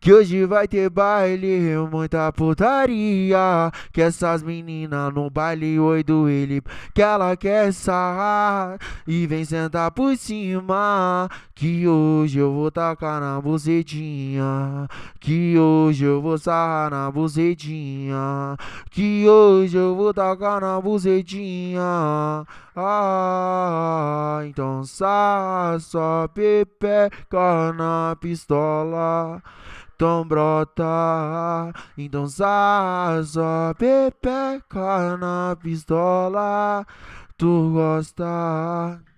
Que hoje vai ter baile, muita putaria. Que essas meninas no baile, oi do ele. Que ela quer sarrar e vem sentar por cima. Que hoje eu vou tacar na bucetinha. Que hoje eu vou sarrar na bucetinha. Que hoje eu vou tacar na bucetinha. ah. ah, ah então sarra, sobe peca na pistola. Então brota, então sarra, sobe peca na pistola. Tu gosta.